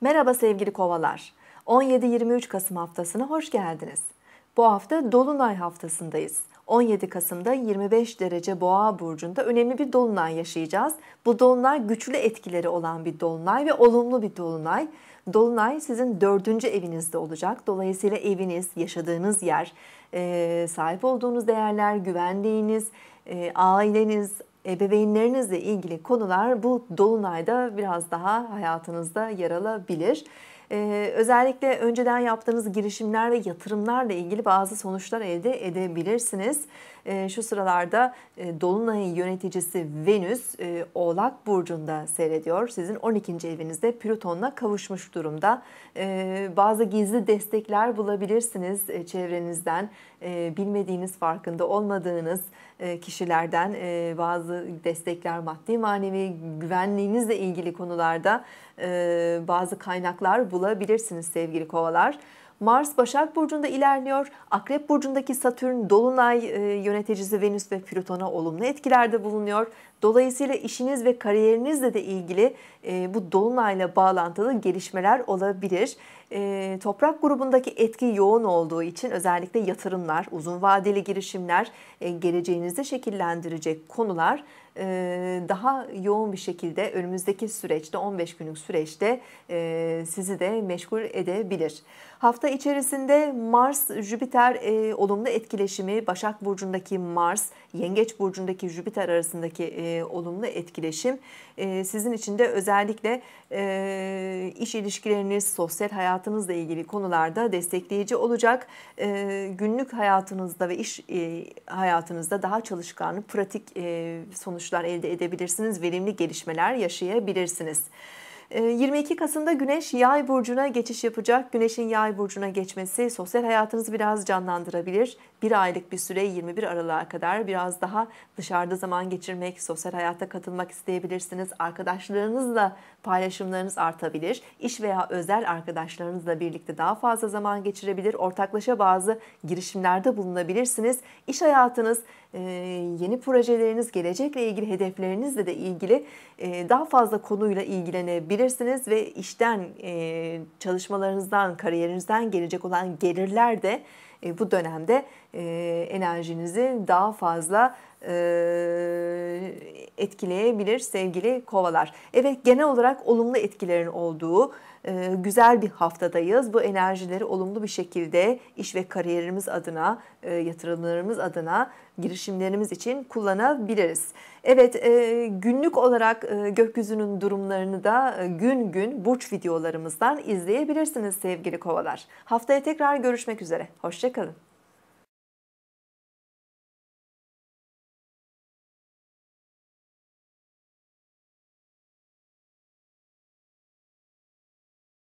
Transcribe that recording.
Merhaba sevgili kovalar. 17-23 Kasım haftasına hoş geldiniz. Bu hafta Dolunay haftasındayız. 17 Kasım'da 25 derece Boğa burcunda önemli bir dolunay yaşayacağız. Bu dolunay güçlü etkileri olan bir dolunay ve olumlu bir dolunay. Dolunay sizin dördüncü evinizde olacak. Dolayısıyla eviniz, yaşadığınız yer, sahip olduğunuz değerler, güvendiğiniz aileniz, bebeğinlerinizle ilgili konular bu dolunayda biraz daha hayatınızda yer alabilir e, özellikle önceden yaptığınız girişimler ve yatırımlarla ilgili bazı sonuçlar elde edebilirsiniz. E, şu sıralarda e, Dolunay'ın yöneticisi Venüs e, Oğlak Burcu'nda seyrediyor. Sizin 12. evinizde Plüton'la kavuşmuş durumda. E, bazı gizli destekler bulabilirsiniz e, çevrenizden. E, bilmediğiniz, farkında olmadığınız e, kişilerden e, bazı destekler, maddi manevi güvenliğinizle ilgili konularda e, bazı kaynaklar bulabilirsiniz bulabilirsiniz sevgili kovalar. Mars Başak Burcu'nda ilerliyor. Akrep Burcu'ndaki Satürn Dolunay e, yöneticisi Venüs ve Plüton'a olumlu etkilerde bulunuyor. Dolayısıyla işiniz ve kariyerinizle de ilgili e, bu Dolunay'la bağlantılı gelişmeler olabilir. E, toprak grubundaki etki yoğun olduğu için özellikle yatırımlar, uzun vadeli girişimler, e, geleceğinizi şekillendirecek konular e, daha yoğun bir şekilde önümüzdeki süreçte 15 günlük süreçte e, sizi de meşgul edebilir. Hafta içerisinde Mars-Jüpiter e, olumlu etkileşimi Başak Burcu'ndaki Mars, Yengeç Burcu'ndaki Jüpiter arasındaki e, olumlu etkileşim e, sizin için de özellikle e, iş ilişkileriniz, sosyal hayat hayatınızla ilgili konularda destekleyici olacak. Ee, günlük hayatınızda ve iş e, hayatınızda daha çalışkan, pratik e, sonuçlar elde edebilirsiniz. Verimli gelişmeler yaşayabilirsiniz. 22 ee, Kasım'da Güneş Yay burcuna geçiş yapacak. Güneşin Yay burcuna geçmesi sosyal hayatınızı biraz canlandırabilir. Bir aylık bir süre 21 Aralık'a kadar biraz daha dışarıda zaman geçirmek, sosyal hayata katılmak isteyebilirsiniz. Arkadaşlarınızla paylaşımlarınız artabilir. İş veya özel arkadaşlarınızla birlikte daha fazla zaman geçirebilir. Ortaklaşa bazı girişimlerde bulunabilirsiniz. İş hayatınız, e, yeni projeleriniz, gelecekle ilgili hedeflerinizle de ilgili e, daha fazla konuyla ilgilenebilir yapabilirsiniz ve işten, çalışmalarınızdan, kariyerinizden gelecek olan gelirler de e, bu dönemde e, enerjinizi daha fazla e, etkileyebilir sevgili kovalar. Evet genel olarak olumlu etkilerin olduğu güzel bir haftadayız. Bu enerjileri olumlu bir şekilde iş ve kariyerimiz adına, yatırımlarımız adına, girişimlerimiz için kullanabiliriz. Evet günlük olarak gökyüzünün durumlarını da gün gün burç videolarımızdan izleyebilirsiniz sevgili kovalar. Haftaya tekrar görüşmek üzere. Hoşçakalın. Hoşçakalın.